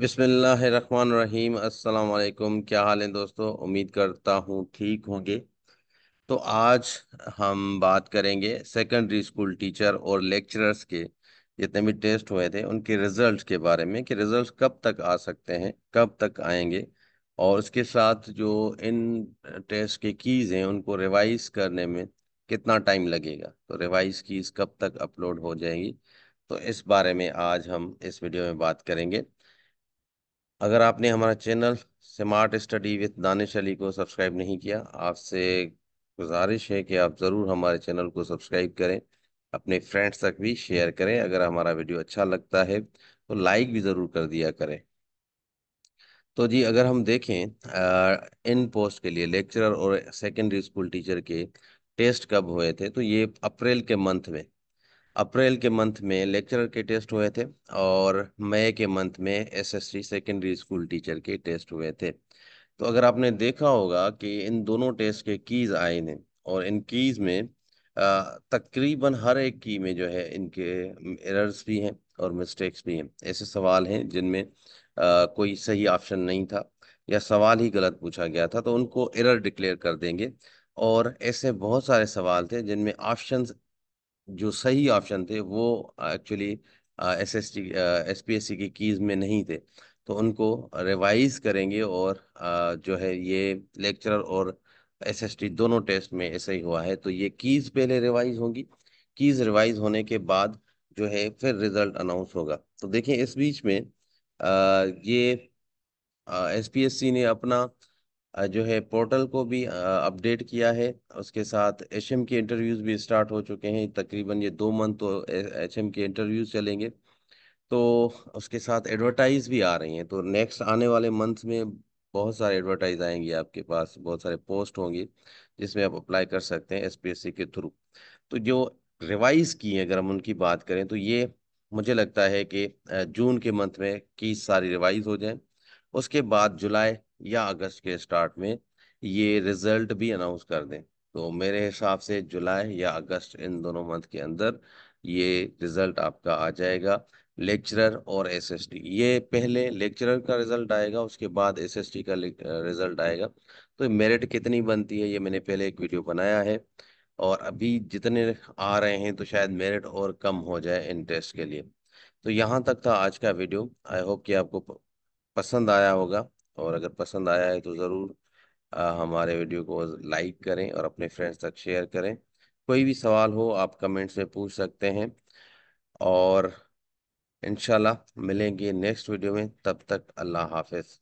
बिसमीम अस्सलाम क्या हाल है दोस्तों उम्मीद करता हूँ ठीक होंगे तो आज हम बात करेंगे सेकेंडरी स्कूल टीचर और लेक्चरर्स के जितने भी टेस्ट हुए थे उनके रिजल्ट के बारे में कि रिजल्ट कब तक आ सकते हैं कब तक आएंगे और उसके साथ जो इन टेस्ट के कीज़ हैं उनको रिवाइज करने में कितना टाइम लगेगा तो रिवाइज कीज़ कब तक अपलोड हो जाएंगी तो इस बारे में आज हम इस वीडियो में बात करेंगे अगर आपने हमारा channel smart study with Danish Ali को सब्सक्राइब नहीं किया आपसे गुजारिश है कि आप ज़रूर हमारे चैनल को सब्सक्राइब करें अपने फ्रेंड्स तक भी शेयर करें अगर हमारा वीडियो अच्छा लगता है तो लाइक भी ज़रूर कर दिया करें तो जी अगर हम देखें आ, इन पोस्ट के लिए लेक्चरर और सेकेंडरी स्कूल टीचर के टेस्ट कब हुए थे तो ये अप्रैल के मंथ में अप्रैल के मंथ में लेक्चरर के टेस्ट हुए थे और मई के मंथ में एसएससी सेकेंडरी स्कूल टीचर के टेस्ट हुए थे तो अगर आपने देखा होगा कि इन दोनों टेस्ट के कीज आए हैं और इन कीज में तकरीबन हर एक की में जो है इनके एरर्स भी हैं और मिस्टेक्स भी हैं ऐसे सवाल हैं जिनमें कोई सही ऑप्शन नहीं था या सवाल ही गलत पूछा गया था तो उनको एरर डिक्लेयर कर देंगे और ऐसे बहुत सारे सवाल थे जिनमें ऑप्शंस जो सही ऑप्शन थे वो actually S S T S P S C की कीज़ में नहीं थे तो उनको रिवाइज करेंगे और आ, जो है ये लेक्चरर और एस एस टी दोनों टेस्ट में ऐसा ही हुआ है तो ये कीज़ पहले रिवाइज होंगी कीज़ रिवाइज होने के बाद जो है फिर रिजल्ट अनाउंस होगा तो देखें इस बीच में आ, ये एस पी एस सी ने अपना जो है पोर्टल को भी अपडेट किया है उसके साथ एच एम के इंटरव्यूज़ भी स्टार्ट हो चुके हैं तकरीबन ये दो मंथ तो एच एम के इंटरव्यूज़ चलेंगे तो उसके साथ एडवर्टाइज़ भी आ रही हैं तो नेक्स्ट आने वाले मंथ में बहुत सारे एडवर्टाइज आएंगे आपके पास बहुत सारे पोस्ट होंगे जिसमें आप अप्लाई कर सकते हैं एस के थ्रू तो जो रिवाइज़ की हैं अगर हम उनकी बात करें तो ये मुझे लगता है कि जून के मंथ में की सारी रिवाइज़ हो जाए उसके बाद जुलाई या अगस्त के स्टार्ट में ये रिजल्ट भी अनाउंस कर दें तो मेरे हिसाब से जुलाई या अगस्त इन दोनों मंथ के अंदर ये रिजल्ट आपका आ जाएगा लेक्चरर और एसएसटी ये पहले लेक्चरर का रिजल्ट आएगा उसके बाद एसएसटी का रिजल्ट आएगा तो मेरिट कितनी बनती है ये मैंने पहले एक वीडियो बनाया है और अभी जितने आ रहे हैं तो शायद मेरिट और कम हो जाए इन टेस्ट के लिए तो यहाँ तक था आज का वीडियो आई होप कि आपको पसंद आया होगा और हम्म। अगर पसंद आया है तो ज़रूर हमारे वीडियो को लाइक करें और अपने फ्रेंड्स तक शेयर करें कोई भी सवाल हो आप कमेंट्स में पूछ सकते हैं और इनशाला मिलेंगे नेक्स्ट वीडियो में तब तक अल्लाह हाफिज़